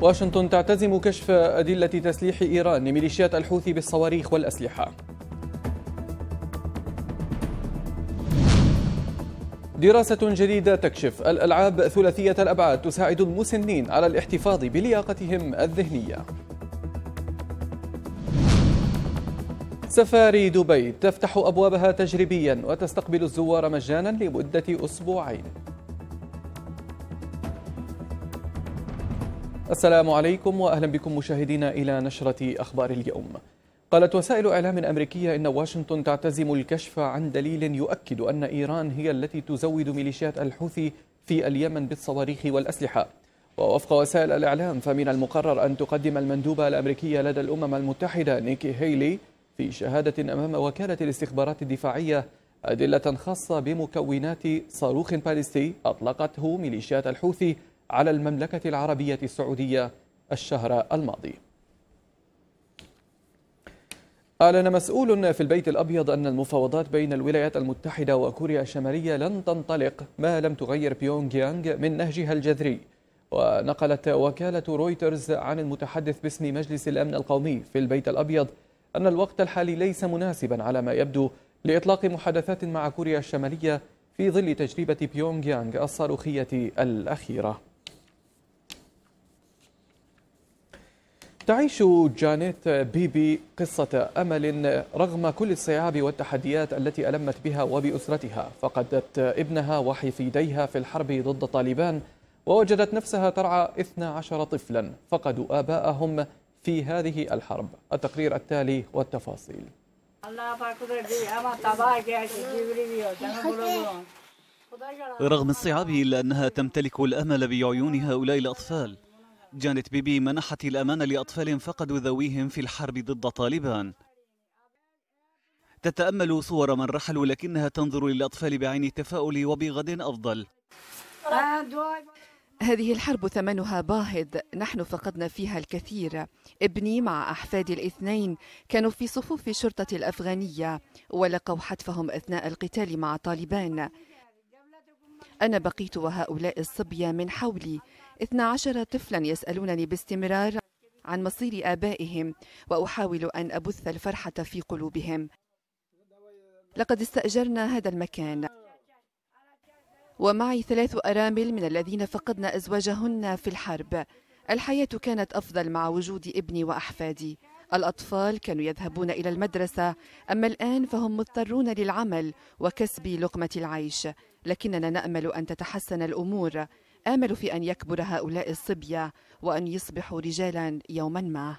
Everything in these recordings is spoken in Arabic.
واشنطن تعتزم كشف أدلة تسليح إيران لميليشيات الحوثي بالصواريخ والأسلحة دراسة جديدة تكشف الألعاب ثلاثية الأبعاد تساعد المسنين على الاحتفاظ بلياقتهم الذهنية سفاري دبي تفتح أبوابها تجريبيا وتستقبل الزوار مجانا لمدة أسبوعين السلام عليكم واهلا بكم مشاهدينا الى نشره اخبار اليوم. قالت وسائل اعلام امريكيه ان واشنطن تعتزم الكشف عن دليل يؤكد ان ايران هي التي تزود ميليشيات الحوثي في اليمن بالصواريخ والاسلحه. ووفق وسائل الاعلام فمن المقرر ان تقدم المندوبه الامريكيه لدى الامم المتحده نيكي هيلي في شهاده امام وكاله الاستخبارات الدفاعيه ادله خاصه بمكونات صاروخ باليستي اطلقته ميليشيات الحوثي على المملكة العربية السعودية الشهر الماضي أعلن مسؤول في البيت الأبيض أن المفاوضات بين الولايات المتحدة وكوريا الشمالية لن تنطلق ما لم تغير بيونغ يانغ من نهجها الجذري ونقلت وكالة رويترز عن المتحدث باسم مجلس الأمن القومي في البيت الأبيض أن الوقت الحالي ليس مناسبا على ما يبدو لإطلاق محادثات مع كوريا الشمالية في ظل تجربة بيونغ يانغ الصاروخية الأخيرة تعيش جانيت بيبي قصة أمل رغم كل الصعاب والتحديات التي ألمت بها وبأسرتها فقدت ابنها وحفيديها في الحرب ضد طالبان ووجدت نفسها ترعى 12 طفلا فقدوا آباءهم في هذه الحرب التقرير التالي والتفاصيل رغم الصعاب إلا أنها تمتلك الأمل بعيون هؤلاء الأطفال جانت بيبي منحت الأمان لأطفال فقدوا ذويهم في الحرب ضد طالبان تتأمل صور من رحلوا لكنها تنظر للأطفال بعين التفاؤل وبغد أفضل هذه الحرب ثمنها باهظ نحن فقدنا فيها الكثير ابني مع أحفادي الاثنين كانوا في صفوف الشرطة الأفغانية ولقوا حتفهم أثناء القتال مع طالبان أنا بقيت وهؤلاء الصبية من حولي 12 طفلا يسألونني باستمرار عن مصير آبائهم وأحاول أن أبث الفرحة في قلوبهم لقد استأجرنا هذا المكان ومعي ثلاث أرامل من الذين فقدنا أزواجهن في الحرب الحياة كانت أفضل مع وجود ابني وأحفادي الأطفال كانوا يذهبون إلى المدرسة أما الآن فهم مضطرون للعمل وكسب لقمة العيش لكننا نأمل أن تتحسن الأمور آمل في أن يكبر هؤلاء الصبية وأن يصبحوا رجالا يوما ما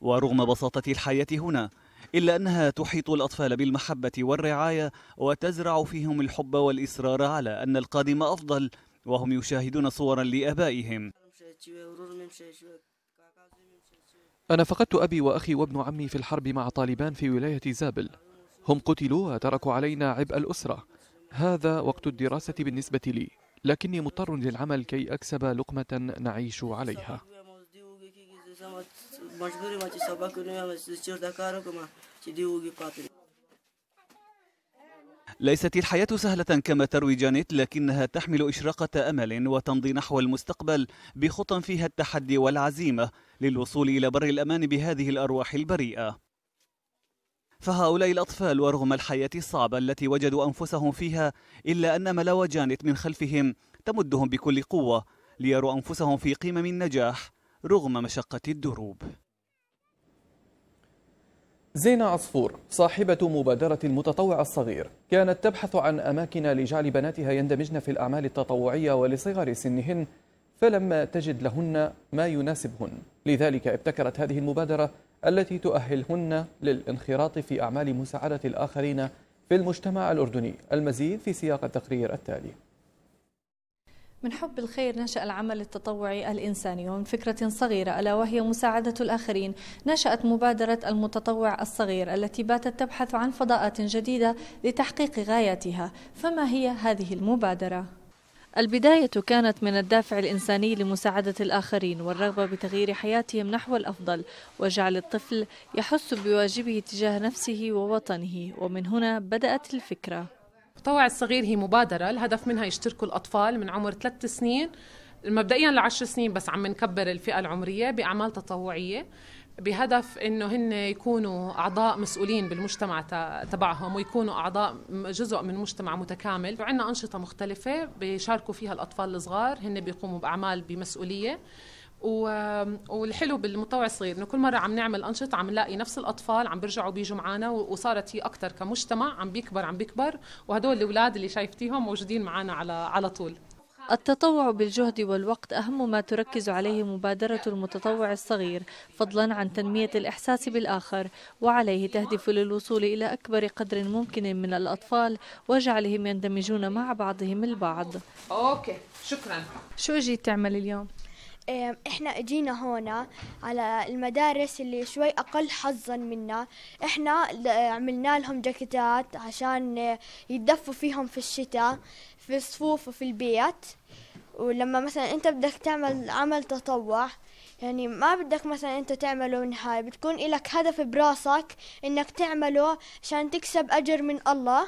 ورغم بساطة الحياة هنا إلا أنها تحيط الأطفال بالمحبة والرعاية وتزرع فيهم الحب والإصرار على أن القادم أفضل وهم يشاهدون صورا لآبائهم أنا فقدت أبي وأخي وابن عمي في الحرب مع طالبان في ولاية زابل هم قتلوا وتركوا علينا عبء الأسرة هذا وقت الدراسة بالنسبة لي لكني مضطر للعمل كي أكسب لقمة نعيش عليها ليست الحياة سهلة كما تروي جانيت لكنها تحمل إشراقة أمل وتمضي نحو المستقبل بخطى فيها التحدي والعزيمة للوصول إلى بر الأمان بهذه الأرواح البريئة فهؤلاء الأطفال ورغم الحياة الصعبة التي وجدوا أنفسهم فيها إلا أن ملاوة جانت من خلفهم تمدهم بكل قوة ليروا أنفسهم في قمم النجاح رغم مشقة الدروب زينة عصفور صاحبة مبادرة المتطوع الصغير كانت تبحث عن أماكن لجعل بناتها يندمجن في الأعمال التطوعية ولصغر سنهن فلما تجد لهن ما يناسبهن لذلك ابتكرت هذه المبادرة التي تؤهلهن للانخراط في أعمال مساعدة الآخرين في المجتمع الأردني المزيد في سياق التقرير التالي من حب الخير نشأ العمل التطوعي الإنساني ومن فكرة صغيرة ألا وهي مساعدة الآخرين نشأت مبادرة المتطوع الصغير التي باتت تبحث عن فضاءات جديدة لتحقيق غاياتها فما هي هذه المبادرة؟ البداية كانت من الدافع الإنساني لمساعدة الآخرين والرغبة بتغيير حياتهم نحو الأفضل وجعل الطفل يحس بواجبه تجاه نفسه ووطنه ومن هنا بدأت الفكرة طوع الصغير هي مبادرة الهدف منها يشتركوا الأطفال من عمر ثلاث سنين مبدئيا لعشر سنين بس عم نكبر الفئة العمرية بأعمال تطوعية بهدف انه هن يكونوا اعضاء مسؤولين بالمجتمع تبعهم ويكونوا اعضاء جزء من مجتمع متكامل وعندنا انشطه مختلفه بيشاركوا فيها الاطفال الصغار هن بيقوموا باعمال بمسؤوليه والحلو بالمتطوع الصغير انه كل مره عم نعمل انشطه عم نلاقي نفس الاطفال عم بيرجعوا بيجوا معنا وصارت هي اكثر كمجتمع عم بيكبر عم بيكبر وهدول الاولاد اللي شايفتيهم موجودين معنا على على طول التطوع بالجهد والوقت أهم ما تركز عليه مبادرة المتطوع الصغير فضلا عن تنمية الإحساس بالآخر وعليه تهدف للوصول إلى أكبر قدر ممكن من الأطفال وجعلهم يندمجون مع بعضهم البعض أوكي شكرا شو أجيت تعمل اليوم؟ احنا اجينا هنا على المدارس اللي شوي اقل حظا منا احنا عملنا لهم جاكيتات عشان يتدفوا فيهم في الشتاء في الصفوف وفي البيت ولما مثلا انت بدك تعمل عمل تطوع يعني ما بدك مثلا انت تعمله نهاية بتكون إلك هدف براسك انك تعمله عشان تكسب اجر من الله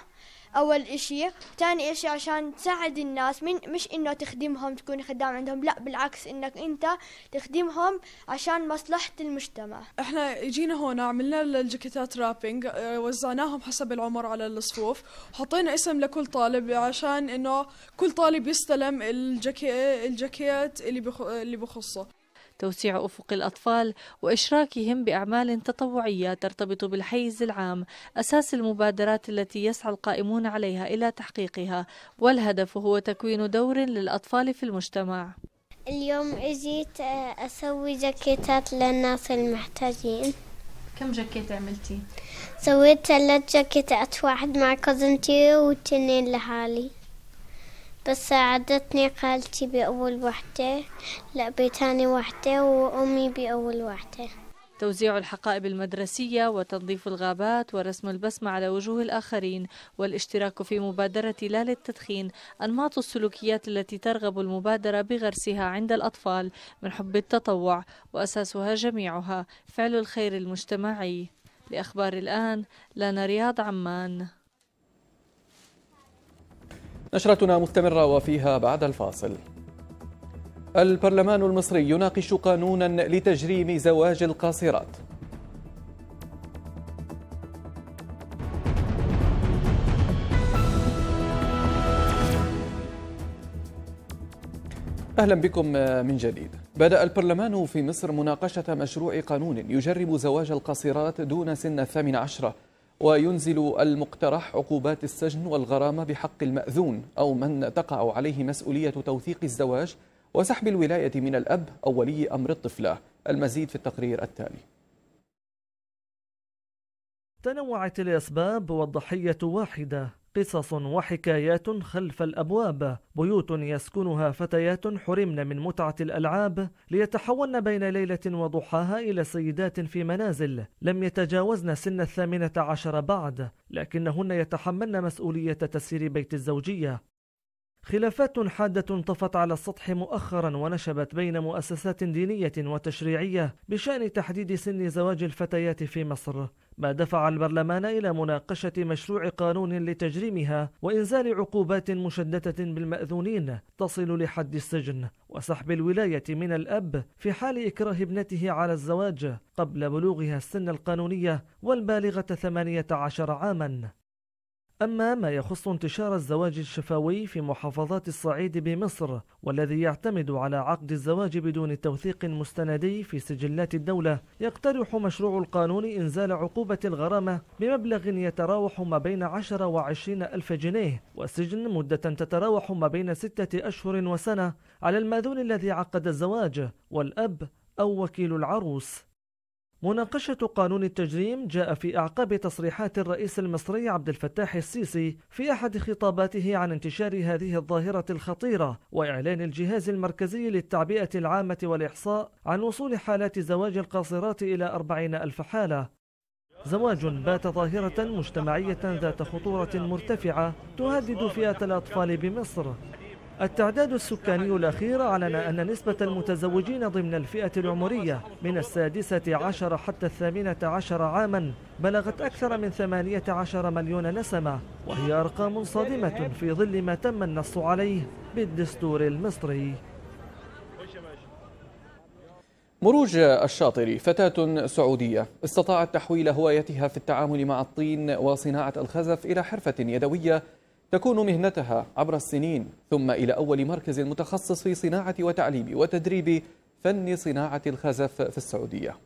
أول إشي ثاني إشي عشان تساعد الناس من مش إنه تخدمهم تكون خدام عندهم لا بالعكس إنك أنت تخدمهم عشان مصلحة المجتمع إحنا جينا هون عملنا الجاكيتات رابينج آه، وزعناهم حسب العمر على الصفوف وحطينا اسم لكل طالب عشان إنه كل طالب يستلم الجاكي الجاكيت اللي بخصه توسيع أفق الأطفال وإشراكهم بأعمال تطوعية ترتبط بالحيز العام أساس المبادرات التي يسعى القائمون عليها إلى تحقيقها والهدف هو تكوين دور للأطفال في المجتمع اليوم اجيت آه، اسوي جاكيتات للناس المحتاجين كم جاكيت عملتي؟ سويت ثلاث جاكيتات واحد مع كوزنتي والتنين لحالي بس ساعدتني خالتي بأول وحدة لا بثاني وحدة وأمي بأول وحدة توزيع الحقائب المدرسية وتنظيف الغابات ورسم البسمة على وجوه الآخرين والاشتراك في مبادرة لا للتدخين أنماط السلوكيات التي ترغب المبادرة بغرسها عند الأطفال من حب التطوع وأساسها جميعها فعل الخير المجتمعي لأخبار الآن لنا رياض عمان نشرتنا مستمرة وفيها بعد الفاصل البرلمان المصري يناقش قانونا لتجريم زواج القاصرات اهلا بكم من جديد. بدأ البرلمان في مصر مناقشة مشروع قانون يجرم زواج القاصرات دون سن الثامن عشرة وينزل المقترح عقوبات السجن والغرامة بحق المأذون أو من تقع عليه مسؤولية توثيق الزواج وسحب الولاية من الأب أو ولي أمر الطفلة المزيد في التقرير التالي تنوعت الأسباب والضحية واحدة قصص وحكايات خلف الابواب بيوت يسكنها فتيات حرمن من متعه الالعاب ليتحولن بين ليله وضحاها الى سيدات في منازل لم يتجاوزن سن الثامنه عشر بعد لكنهن يتحملن مسؤوليه تسيير بيت الزوجيه خلافات حادة طفت على السطح مؤخرا ونشبت بين مؤسسات دينية وتشريعية بشأن تحديد سن زواج الفتيات في مصر ما دفع البرلمان إلى مناقشة مشروع قانون لتجريمها وإنزال عقوبات مشددة بالمأذونين تصل لحد السجن وسحب الولاية من الأب في حال إكراه ابنته على الزواج قبل بلوغها السن القانونية والبالغة 18 عاما أما ما يخص انتشار الزواج الشفوي في محافظات الصعيد بمصر والذي يعتمد على عقد الزواج بدون توثيق مستندي في سجلات الدولة يقترح مشروع القانون إنزال عقوبة الغرامة بمبلغ يتراوح ما بين 10 و 20 ألف جنيه والسجن مدة تتراوح ما بين ستة أشهر وسنة على الماذون الذي عقد الزواج والأب أو وكيل العروس مناقشة قانون التجريم جاء في أعقاب تصريحات الرئيس المصري عبد الفتاح السيسي في أحد خطاباته عن انتشار هذه الظاهرة الخطيرة وإعلان الجهاز المركزي للتعبئة العامة والإحصاء عن وصول حالات زواج القاصرات إلى أربعين ألف حالة زواج بات ظاهرة مجتمعية ذات خطورة مرتفعة تهدد فئة الأطفال بمصر التعداد السكاني الأخير أعلن أن نسبة المتزوجين ضمن الفئة العمرية من السادسة عشر حتى الثامنة عشر عاما بلغت أكثر من ثمانية عشر مليون نسمة وهي أرقام صادمة في ظل ما تم النص عليه بالدستور المصري مروج الشاطري فتاة سعودية استطاعت تحويل هوايتها في التعامل مع الطين وصناعة الخزف إلى حرفة يدوية تكون مهنتها عبر السنين ثم إلى أول مركز متخصص في صناعة وتعليم وتدريب فن صناعة الخزف في السعودية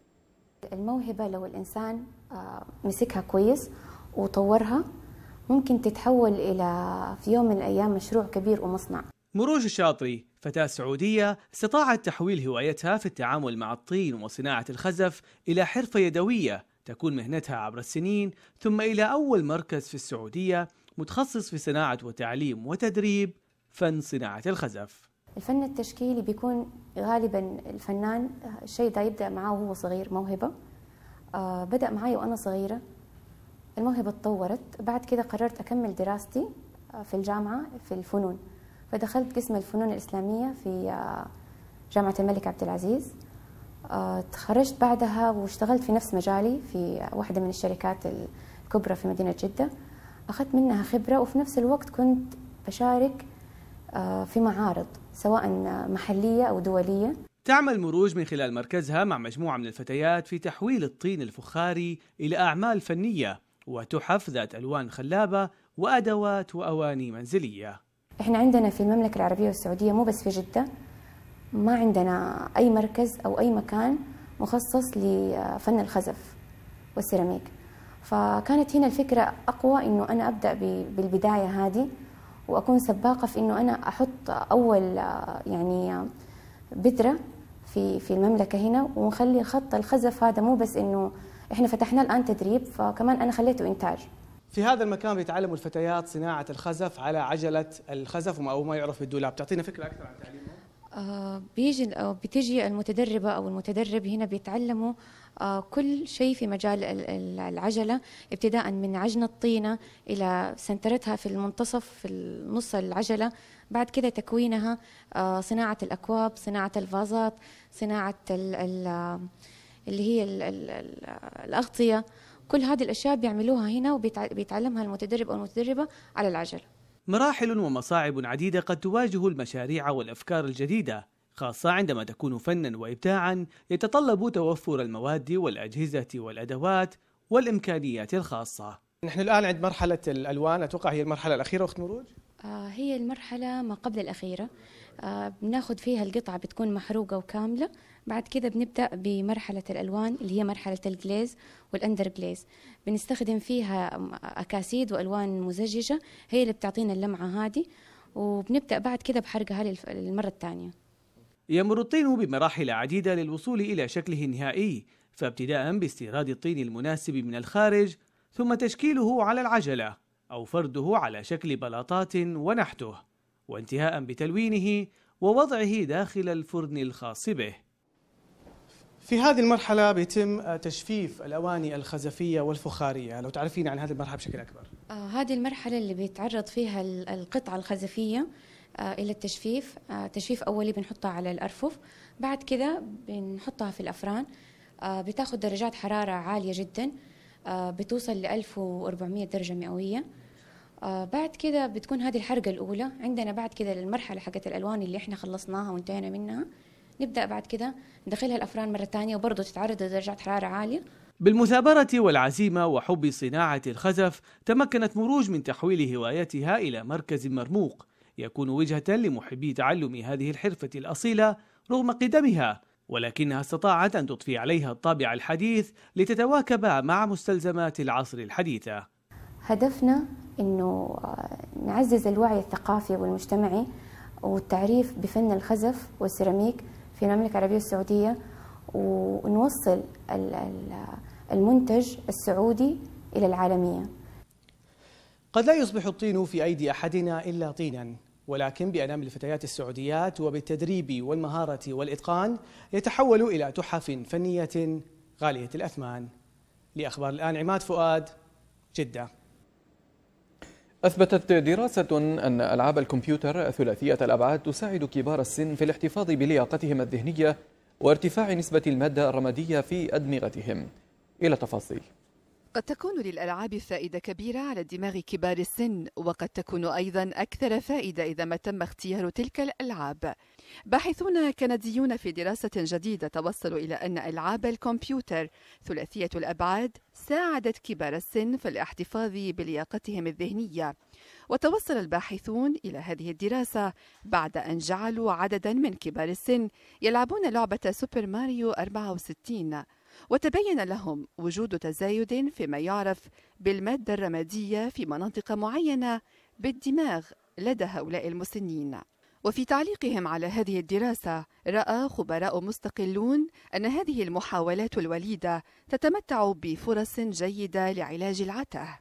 الموهبة لو الإنسان آه، مسكها كويس وطورها ممكن تتحول إلى في يوم من الأيام مشروع كبير ومصنع مروج الشاطري فتاة سعودية استطاعت تحويل هوايتها في التعامل مع الطين وصناعة الخزف إلى حرفة يدوية تكون مهنتها عبر السنين ثم إلى أول مركز في السعودية متخصص في صناعة وتعليم وتدريب فن صناعة الخزف الفن التشكيلي بيكون غالبا الفنان الشيء ده يبدأ معاه وهو صغير موهبة آه بدأ معي وأنا صغيرة الموهبة اتطورت بعد كده قررت أكمل دراستي آه، في الجامعة في الفنون فدخلت قسم الفنون الإسلامية في آه، جامعة الملك عبد العزيز آه، تخرجت بعدها واشتغلت في نفس مجالي في واحدة من الشركات الكبرى في مدينة جدة أخذت منها خبرة وفي نفس الوقت كنت بشارك آه، في معارض سواء محلية أو دولية تعمل مروج من خلال مركزها مع مجموعة من الفتيات في تحويل الطين الفخاري إلى أعمال فنية وتحف ذات ألوان خلابة وأدوات وأواني منزلية إحنا عندنا في المملكة العربية السعودية مو بس في جدة ما عندنا أي مركز أو أي مكان مخصص لفن الخزف والسيراميك فكانت هنا الفكرة أقوى إنه أنا أبدأ بالبداية هذه وأكون سباقة في إنه أنا أحط أول آه، يعني آه، بذرة في في المملكة هنا ونخلي خط الخزف هذا مو بس إنه إحنا فتحنا الآن تدريب فكمان أنا خليته إنتاج في هذا المكان بيتعلموا الفتيات صناعة الخزف على عجلة الخزف أو ما يعرف بالدولاب تعطينا فكرة أكثر عن تعليمهم آه، بيجي أو بتجي المتدربة أو المتدرب هنا بيتعلموا آه، كل شيء في مجال العجلة ابتداء من عجن الطينة إلى سنترتها في المنتصف في نص العجلة بعد كده تكوينها آه، صناعة الأكواب صناعة الفازات صناعة اللي هي الأغطية كل هذه الأشياء بيعملوها هنا وبيتعلمها المتدرب أو المتدربة على العجلة مراحل ومصاعب عديدة قد تواجه المشاريع والأفكار الجديدة خاصة عندما تكون فنا وإبداعا يتطلب توفر المواد والأجهزة والأدوات والإمكانيات الخاصة نحن الآن عند مرحلة الألوان أتوقع هي المرحلة الأخيرة أخت مروج آه، هي المرحلة ما قبل الأخيرة بناخد فيها القطعة بتكون محروقة وكاملة بعد كده بنبدأ بمرحلة الألوان اللي هي مرحلة الجليز والأندر جليز بنستخدم فيها أكاسيد وألوان مزججة هي اللي بتعطينا اللمعة هذه وبنبدأ بعد كده بحرقها للمرة الثانية يمر الطين بمراحل عديدة للوصول إلى شكله النهائي فابتداء باستيراد الطين المناسب من الخارج ثم تشكيله على العجلة أو فرده على شكل بلاطات ونحته وانتهاء بتلوينه ووضعه داخل الفرن الخاص به في هذه المرحلة بيتم تجفيف الأواني الخزفية والفخارية لو تعرفين عن هذه المرحلة بشكل أكبر آه هذه المرحلة اللي بيتعرض فيها القطعة الخزفية آه إلى التجفيف آه تجفيف أولي بنحطها على الأرفف بعد كذا بنحطها في الأفران آه بتاخد درجات حرارة عالية جدا آه بتوصل ل 1400 درجة مئوية آه بعد كده بتكون هذه الحرقة الأولى عندنا بعد كده المرحلة حقت الألوان اللي احنا خلصناها وانتهينا منها نبدأ بعد كده ندخلها الأفران مرة ثانية وبرضه تتعرض لدرجات حرارة عالية بالمثابرة والعزيمة وحب صناعة الخزف تمكنت مروج من تحويل هوايتها إلى مركز مرموق يكون وجهة لمحبي تعلم هذه الحرفة الأصيلة رغم قدمها ولكنها استطاعت أن تضفي عليها الطابع الحديث لتتواكب مع مستلزمات العصر الحديثة هدفنا أنه آه، نعزز الوعي الثقافي والمجتمعي والتعريف بفن الخزف والسيراميك في المملكة العربية السعودية ونوصل المنتج السعودي إلى العالمية قد لا يصبح الطين في أيدي أحدنا إلا طينا ولكن بأنام الفتيات السعوديات وبالتدريب والمهارة والإتقان يتحول إلى تحف فنية غالية الأثمان لأخبار الآن عماد فؤاد جدة أثبتت دراسة أن ألعاب الكمبيوتر ثلاثية الأبعاد تساعد كبار السن في الاحتفاظ بلياقتهم الذهنية وارتفاع نسبة المادة الرمادية في أدمغتهم إلى تفاصيل قد تكون للألعاب فائدة كبيرة على دماغ كبار السن وقد تكون أيضا أكثر فائدة إذا ما تم اختيار تلك الألعاب باحثون كنديون في دراسة جديدة توصلوا إلى أن ألعاب الكمبيوتر ثلاثية الأبعاد ساعدت كبار السن في الاحتفاظ بلياقتهم الذهنية وتوصل الباحثون إلى هذه الدراسة بعد أن جعلوا عددا من كبار السن يلعبون لعبة سوبر ماريو 64 وتبين لهم وجود تزايد فيما يعرف بالمادة الرمادية في مناطق معينة بالدماغ لدى هؤلاء المسنين وفي تعليقهم على هذه الدراسة رأى خبراء مستقلون أن هذه المحاولات الوليدة تتمتع بفرص جيدة لعلاج العته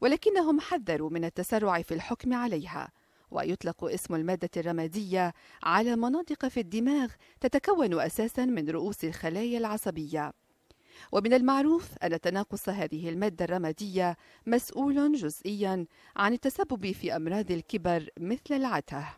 ولكنهم حذروا من التسرع في الحكم عليها ويطلق اسم المادة الرمادية على مناطق في الدماغ تتكون أساسا من رؤوس الخلايا العصبية ومن المعروف أن تناقص هذه المادة الرمادية مسؤول جزئيا عن التسبب في أمراض الكبر مثل العته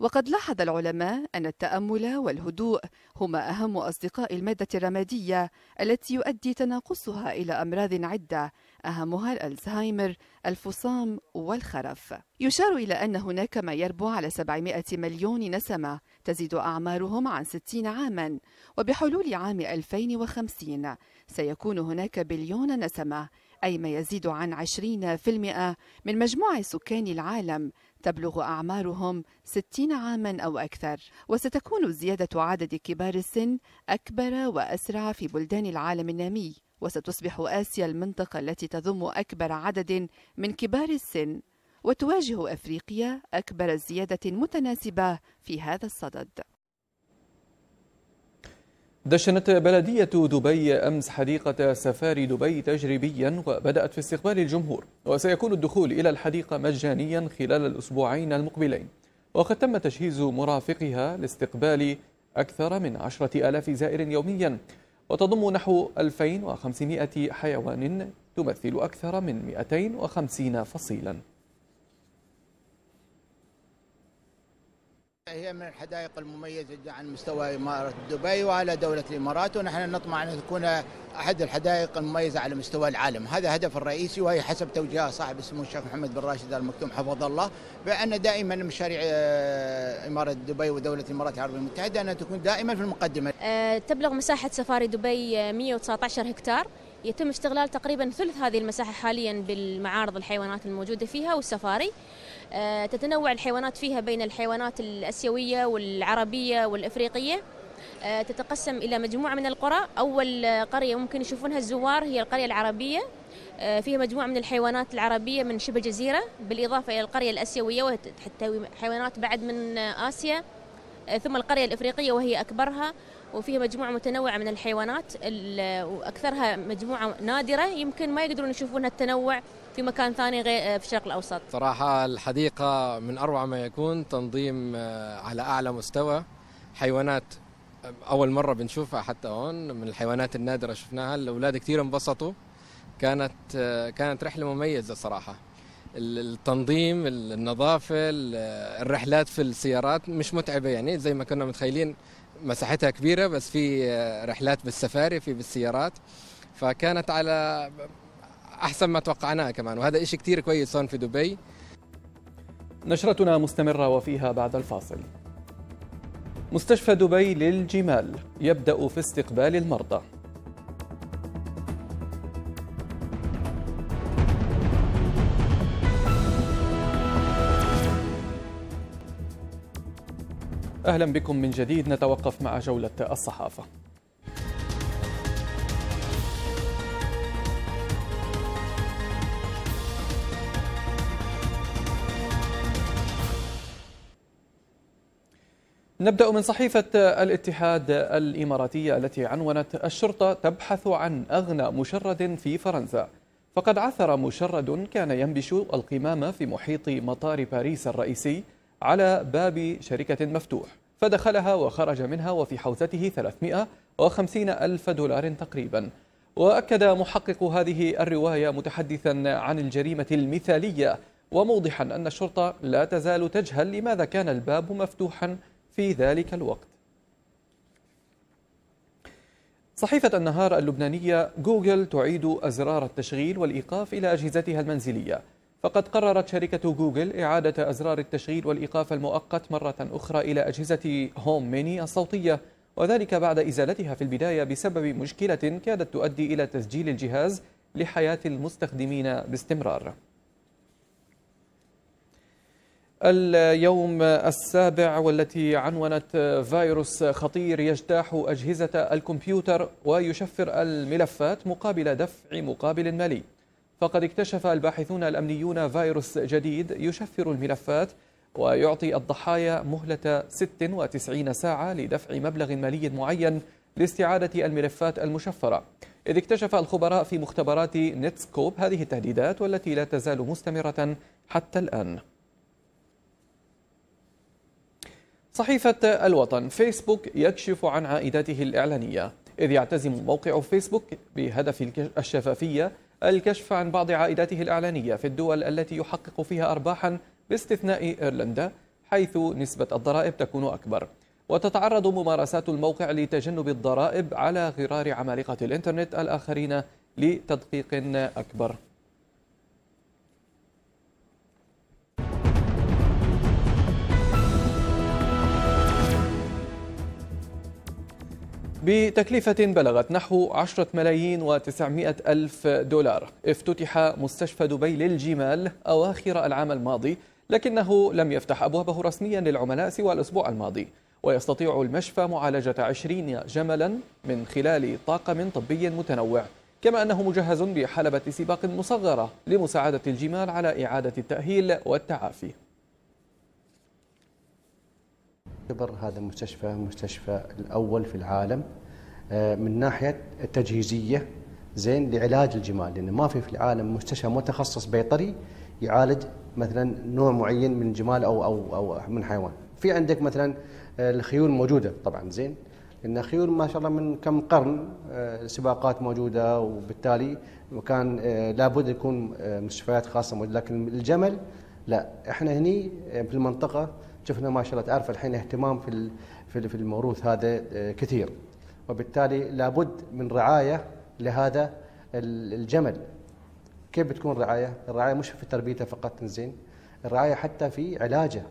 وقد لاحظ العلماء أن التأمل والهدوء هما أهم أصدقاء المادة الرمادية التي يؤدي تناقصها إلى أمراض عدة أهمها الألزهايمر، الفصام والخرف. يشار إلى أن هناك ما يربو على 700 مليون نسمة تزيد أعمارهم عن 60 عاماً، وبحلول عام 2050 سيكون هناك بليون نسمة، أي ما يزيد عن 20% من مجموع سكان العالم تبلغ أعمارهم 60 عاما أو أكثر وستكون زيادة عدد كبار السن أكبر وأسرع في بلدان العالم النامي وستصبح آسيا المنطقة التي تضم أكبر عدد من كبار السن وتواجه أفريقيا أكبر زيادة متناسبة في هذا الصدد دشنت بلدية دبي أمس حديقة سفاري دبي تجريبيا وبدأت في استقبال الجمهور وسيكون الدخول إلى الحديقة مجانيا خلال الأسبوعين المقبلين وقد تم تجهيز مرافقها لاستقبال أكثر من عشرة آلاف زائر يوميا وتضم نحو 2500 حيوان تمثل أكثر من 250 فصيلا هي من الحدائق المميزة عن مستوى إمارة دبي وعلى دولة الإمارات ونحن نطمع أن تكون أحد الحدائق المميزة على مستوى العالم هذا هدف الرئيسي وهي حسب توجيه صاحب السمو الشيخ محمد بن راشد المكتوم حفظه الله بأن دائما مشاريع آه، إمارة دبي ودولة الإمارات العربية المتحدة أن تكون دائما في المقدمة آه، تبلغ مساحة سفاري دبي 119 آه، هكتار يتم استغلال تقريبا ثلث هذه المساحة حاليا بالمعارض الحيوانات الموجودة فيها والسفاري آه، تتنوع الحيوانات فيها بين الحيوانات الآسيوية والعربية والإفريقية آه، تتقسم إلى مجموعة من القرى أول قرية ممكن يشوفونها الزوار هي القرية العربية آه، فيها مجموعة من الحيوانات العربية من شبه جزيرة بالإضافة إلى القرية الآسيوية وتحتوي حيوانات بعد من آسيا ثم القرية الإفريقية وهي أكبرها وفيها مجموعة متنوعة من الحيوانات وأكثرها مجموعة نادرة يمكن ما يقدرون يشوفونها التنوع في مكان ثاني غير آه، في الشرق الاوسط؟ صراحه الحديقه من اروع ما يكون تنظيم آه، على اعلى مستوى حيوانات آه، اول مره بنشوفها حتى هون من الحيوانات النادره شفناها الاولاد كثير انبسطوا كانت كانت رحله مميزه صراحه التنظيم النظافه الرحلات في السيارات مش متعبه يعني زي ما كنا متخيلين مساحتها كبيره بس في رحلات بالسفاري في بالسيارات فكانت على احسن ما توقعناه كمان وهذا شيء كثير كويس هون في دبي نشرتنا مستمره وفيها بعد الفاصل مستشفى دبي للجمال يبدا في استقبال المرضى اهلا بكم من جديد نتوقف مع جوله الصحافه نبدأ من صحيفة الاتحاد الإماراتية التي عنونت الشرطة تبحث عن أغنى مشرد في فرنسا فقد عثر مشرد كان ينبش القمامة في محيط مطار باريس الرئيسي على باب شركة مفتوح فدخلها وخرج منها وفي حوزته 350 ألف دولار تقريبا وأكد محقق هذه الرواية متحدثا عن الجريمة المثالية وموضحا أن الشرطة لا تزال تجهل لماذا كان الباب مفتوحا في ذلك الوقت صحيفة النهار اللبنانية جوجل تعيد أزرار التشغيل والإيقاف إلى أجهزتها المنزلية فقد قررت شركة جوجل إعادة أزرار التشغيل والإيقاف المؤقت مرة أخرى إلى أجهزة هوم ميني الصوتية وذلك بعد إزالتها في البداية بسبب مشكلة كادت تؤدي إلى تسجيل الجهاز لحياة المستخدمين باستمرار اليوم السابع والتي عنونت فيروس خطير يجتاح أجهزة الكمبيوتر ويشفر الملفات مقابل دفع مقابل مالي فقد اكتشف الباحثون الأمنيون فيروس جديد يشفر الملفات ويعطي الضحايا مهلة 96 ساعة لدفع مبلغ مالي معين لاستعادة الملفات المشفرة إذ اكتشف الخبراء في مختبرات نتسكوب هذه التهديدات والتي لا تزال مستمرة حتى الآن صحيفة الوطن فيسبوك يكشف عن عائداته الإعلانية إذ يعتزم موقع فيسبوك بهدف الشفافية الكشف عن بعض عائداته الإعلانية في الدول التي يحقق فيها أرباحا باستثناء إيرلندا حيث نسبة الضرائب تكون أكبر وتتعرض ممارسات الموقع لتجنب الضرائب على غرار عمالقة الإنترنت الآخرين لتدقيق أكبر بتكلفة بلغت نحو 10 ملايين و900 ألف دولار افتتح مستشفى دبي للجمال أواخر العام الماضي لكنه لم يفتح أبوابه رسميا للعملاء سوى الأسبوع الماضي ويستطيع المشفى معالجة 20 جملا من خلال طاقم طبي متنوع كما أنه مجهز بحلبة سباق مصغرة لمساعدة الجمال على إعادة التأهيل والتعافي يعتبر هذا المستشفى المستشفى الاول في العالم آه، من ناحيه التجهيزيه زين لعلاج الجمال لان ما في في العالم مستشفى متخصص بيطري يعالج مثلا نوع معين من الجمال او او او من حيوان في عندك مثلا آه، الخيول موجوده طبعا زين لان خيول ما شاء الله من كم قرن آه، سباقات موجوده وبالتالي كان لابد يكون مستشفيات خاصه موجوده لكن الجمل لا احنا هني في المنطقه شفنا ما شاء الله تعرف الحين اهتمام في في الموروث هذا آه، كثير وبالتالي لابد من رعايه لهذا الجمل كيف بتكون الرعايه؟ الرعايه مش في تربيته فقط زين الرعايه حتى في علاجه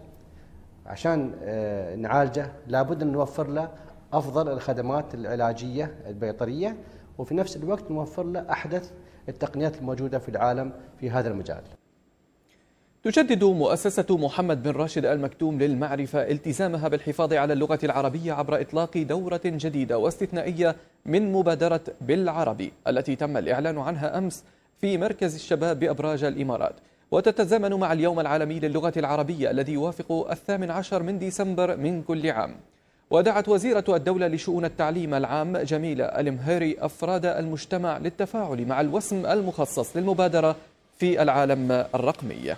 عشان آه، نعالجه لابد ان نوفر له افضل الخدمات العلاجيه البيطريه وفي نفس الوقت نوفر له احدث التقنيات الموجوده في العالم في هذا المجال تجدد مؤسسة محمد بن راشد المكتوم للمعرفة التزامها بالحفاظ على اللغة العربية عبر إطلاق دورة جديدة واستثنائية من مبادرة بالعربي التي تم الإعلان عنها أمس في مركز الشباب بأبراج الإمارات وتتزامن مع اليوم العالمي للغة العربية الذي يوافق الثامن عشر من ديسمبر من كل عام ودعت وزيرة الدولة لشؤون التعليم العام جميلة المهيري أفراد المجتمع للتفاعل مع الوسم المخصص للمبادرة في العالم الرقمي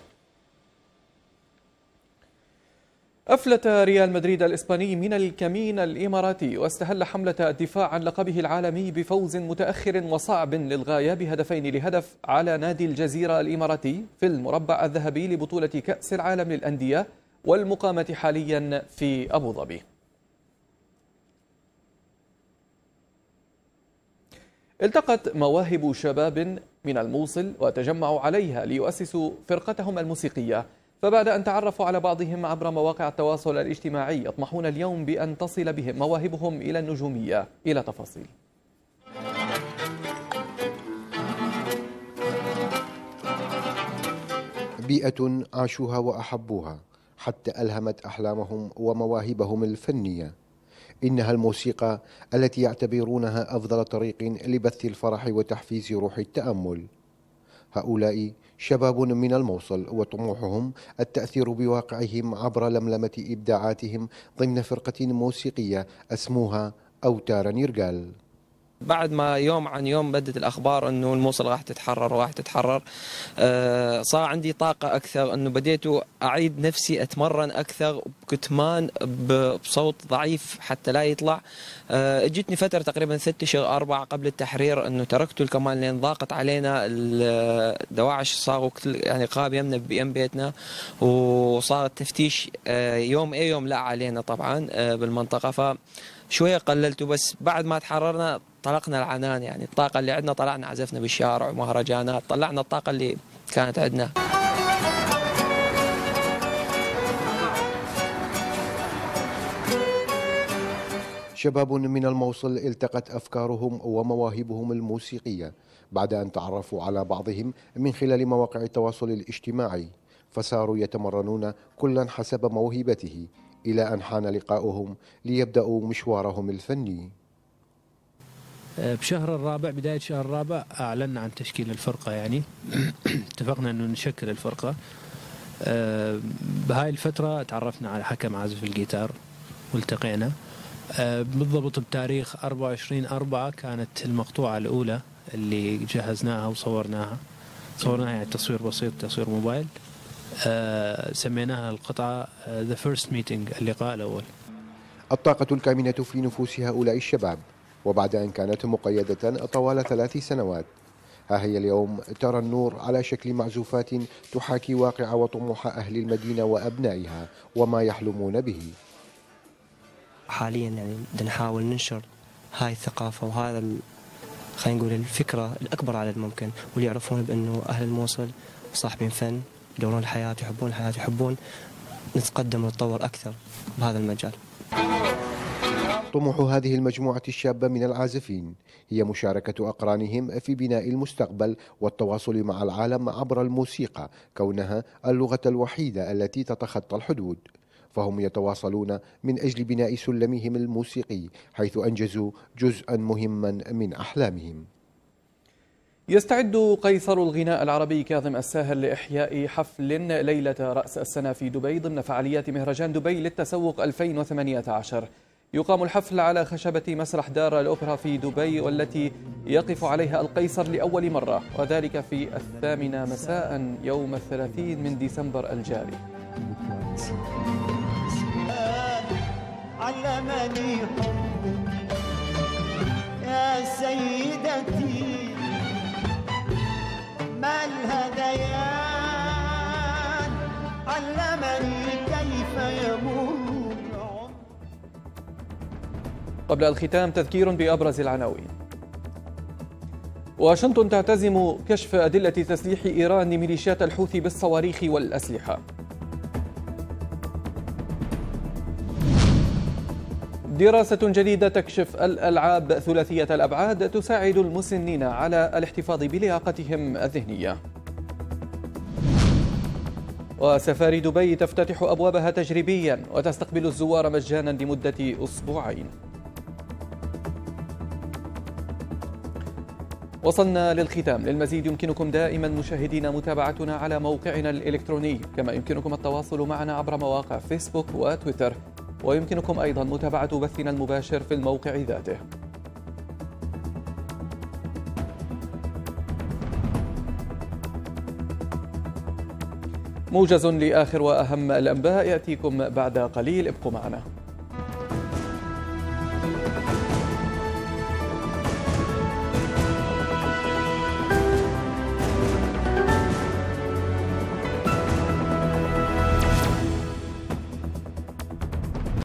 أفلت ريال مدريد الإسباني من الكمين الإماراتي واستهل حملة الدفاع عن لقبه العالمي بفوز متأخر وصعب للغاية بهدفين لهدف على نادي الجزيرة الإماراتي في المربع الذهبي لبطولة كأس العالم للأندية والمقامة حاليا في أبو ظبي التقت مواهب شباب من الموصل وتجمعوا عليها ليؤسسوا فرقتهم الموسيقيه فبعد أن تعرفوا على بعضهم عبر مواقع التواصل الاجتماعي يطمحون اليوم بأن تصل بهم مواهبهم إلى النجومية إلى تفاصيل بيئة عاشوها وأحبوها حتى ألهمت أحلامهم ومواهبهم الفنية إنها الموسيقى التي يعتبرونها أفضل طريق لبث الفرح وتحفيز روح التأمل هؤلاء شباب من الموصل وطموحهم التأثير بواقعهم عبر لملمة إبداعاتهم ضمن فرقة موسيقية أسموها أوتار نيرغال بعد ما يوم عن يوم بدت الاخبار انه الموصل راح تتحرر وراح تتحرر آه، صار عندي طاقه اكثر انه بديت اعيد نفسي اتمرن اكثر بكتمان بصوت ضعيف حتى لا يطلع اجتني آه، فتره تقريبا ست اشهر اربع قبل التحرير انه تركته الكمان لان ضاقت علينا الدواعش صاروا يعني قاب يمنا بيم بيتنا وصار التفتيش آه، يوم اي يوم لا علينا طبعا بالمنطقه ف شوية قللته بس بعد ما تحررنا طلقنا العنان يعني الطاقة اللي عندنا طلعنا عزفنا بالشارع ومهرجانات طلعنا الطاقة اللي كانت عندنا شباب من الموصل التقت افكارهم ومواهبهم الموسيقيه بعد ان تعرفوا على بعضهم من خلال مواقع التواصل الاجتماعي فصاروا يتمرنون كلا حسب موهبته الى ان حان لقاؤهم ليبداوا مشوارهم الفني آه، بشهر الرابع بداية شهر الرابع أعلنا عن تشكيل الفرقة يعني اتفقنا أنه نشكل الفرقة آه، بهاي الفترة تعرفنا على حكم عازف الجيتار والتقينا آه، بالضبط بتاريخ 24 أربعة كانت المقطوعة الأولى اللي جهزناها وصورناها صورناها يعني تصوير بسيط تصوير موبايل سميناها القطعة The First Meeting اللقاء الأول الطاقة الكامنة في نفوس هؤلاء الشباب وبعد أن كانت مقيدة طوال ثلاث سنوات ها هي اليوم ترى النور على شكل معزوفات تحاكي واقع وطموح أهل المدينة وأبنائها وما يحلمون به حاليا يعني بدنا نحاول ننشر هاي الثقافة وهذا خلينا نقول الفكرة الأكبر على الممكن واللي يعرفون بأنه أهل الموصل صاحبين فن يدورون الحياة يحبون الحياة يحبون نتقدم ونتطور أكثر بهذا المجال. طموح هذه المجموعة الشابة من العازفين هي مشاركة أقرانهم في بناء المستقبل والتواصل مع العالم عبر الموسيقى كونها اللغة الوحيدة التي تتخطى الحدود فهم يتواصلون من أجل بناء سلمهم الموسيقي حيث أنجزوا جزءا مهما من أحلامهم يستعد قيصر الغناء العربي كاظم الساهر لإحياء حفل ليلة رأس السنة في دبي ضمن فعاليات مهرجان دبي للتسوق 2018 يقام الحفل على خشبة مسرح دار الأوبرا في دبي والتي يقف عليها القيصر لأول مرة وذلك في الثامنة مساء يوم الثلاثين من ديسمبر الجاري علمني حبك يا سيدتي ما الهذيان علمني كيف يموت قبل الختام تذكير بأبرز العناوين واشنطن تعتزم كشف أدلة تسليح إيران لميليشيات الحوثي بالصواريخ والأسلحة دراسة جديدة تكشف الألعاب ثلاثية الأبعاد تساعد المسنين على الاحتفاظ بلياقتهم الذهنية وسفاري دبي تفتتح أبوابها تجريبيا وتستقبل الزوار مجانا لمدة أسبوعين وصلنا للختام للمزيد يمكنكم دائما مشاهدينا متابعتنا على موقعنا الإلكتروني كما يمكنكم التواصل معنا عبر مواقع فيسبوك وتويتر ويمكنكم أيضا متابعة بثنا المباشر في الموقع ذاته موجز لآخر وأهم الأنباء يأتيكم بعد قليل ابقوا معنا